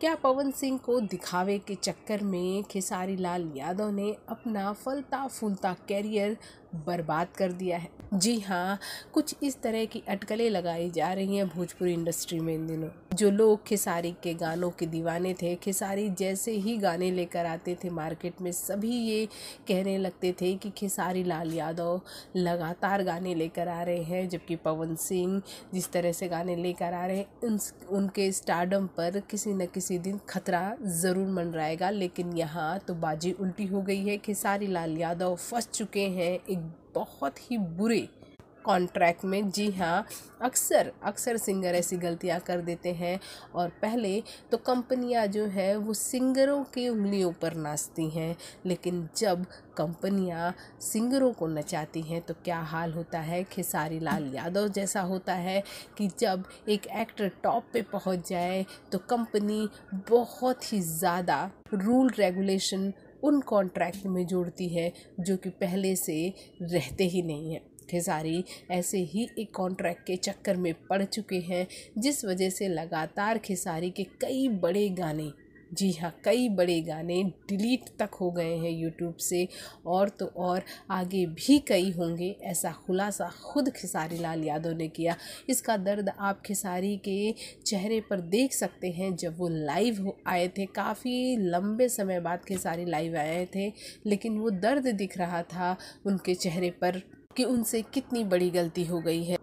क्या पवन सिंह को दिखावे के चक्कर में खेसारी लाल यादव ने अपना फलता फूलता कैरियर बर्बाद कर दिया है जी हाँ कुछ इस तरह की अटकलें लगाई जा रही हैं भोजपुरी इंडस्ट्री में इन दिनों जो लोग खेसारी के गानों के दीवाने थे खेसारी जैसे ही गाने लेकर आते थे मार्केट में सभी ये कहने लगते थे कि खेसारी लाल यादव लगातार गाने लेकर आ रहे हैं जबकि पवन सिंह जिस तरह से गाने लेकर आ रहे हैं उन उनके स्टार्डम पर किसी न किसी दिन खतरा ज़रूर मंडराएगा लेकिन यहाँ तो बाजी उल्टी हो गई है खेसारी लाल यादव फंस चुके हैं एक बहुत ही बुरे कॉन्ट्रैक्ट में जी हाँ अक्सर अक्सर सिंगर ऐसी गलतियाँ कर देते हैं और पहले तो कंपनियाँ जो है वो सिंगरों की उंगलियों पर नाचती हैं लेकिन जब कंपनियाँ सिंगरों को नचाती हैं तो क्या हाल होता है खेसारी लाल यादव जैसा होता है कि जब एक एक्टर टॉप पे पहुँच जाए तो कंपनी बहुत ही ज़्यादा रूल रेगुलेशन उन कॉन्ट्रैक्ट में जोड़ती है जो कि पहले से रहते ही नहीं हैं थे ऐसे ही एक कॉन्ट्रैक्ट के चक्कर में पड़ चुके हैं जिस वजह से लगातार खेसारी के कई बड़े गाने जी हाँ कई बड़े गाने डिलीट तक हो गए हैं यूट्यूब से और तो और आगे भी कई होंगे ऐसा खुलासा खुद खेसारी लाल यादव ने किया इसका दर्द आप खेसारी के चेहरे पर देख सकते हैं जब वो लाइव हो आए थे काफ़ी लंबे समय बाद खेसारी लाइव आए थे लेकिन वो दर्द दिख रहा था उनके चेहरे पर कि उनसे कितनी बड़ी गलती हो गई है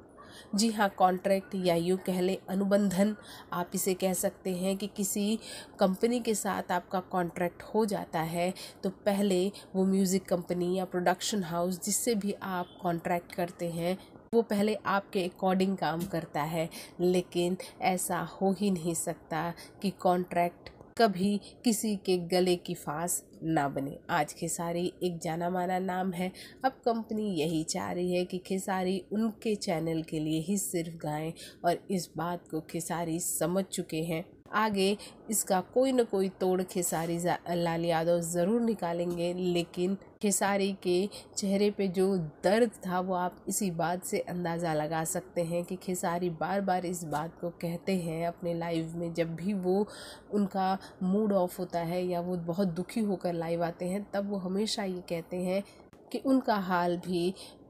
जी हाँ कॉन्ट्रैक्ट या यूँ कह लें अनुबंधन आप इसे कह सकते हैं कि किसी कंपनी के साथ आपका कॉन्ट्रैक्ट हो जाता है तो पहले वो म्यूज़िक कंपनी या प्रोडक्शन हाउस जिससे भी आप कॉन्ट्रैक्ट करते हैं वो पहले आपके अकॉर्डिंग काम करता है लेकिन ऐसा हो ही नहीं सकता कि कॉन्ट्रैक्ट कभी किसी के गले की फांस ना बने आज खेसारी एक जाना माना नाम है अब कंपनी यही चाह रही है कि खेसारी उनके चैनल के लिए ही सिर्फ गाएं और इस बात को खेसारी समझ चुके हैं आगे इसका कोई ना कोई तोड़ खेसारी लाल यादव ज़रूर निकालेंगे लेकिन खेसारी के चेहरे पे जो दर्द था वो आप इसी बात से अंदाज़ा लगा सकते हैं कि खेसारी बार बार इस बात को कहते हैं अपने लाइव में जब भी वो उनका मूड ऑफ होता है या वो बहुत दुखी होकर लाइव आते हैं तब वो हमेशा ये कहते हैं कि उनका हाल भी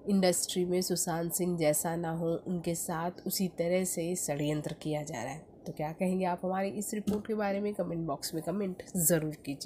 इंडस्ट्री में सुशांत सिंह जैसा ना हो उनके साथ उसी तरह से षडयंत्र किया जा रहा है तो क्या कहेंगे आप हमारी इस रिपोर्ट के बारे में कमेंट बॉक्स में कमेंट ज़रूर कीजिए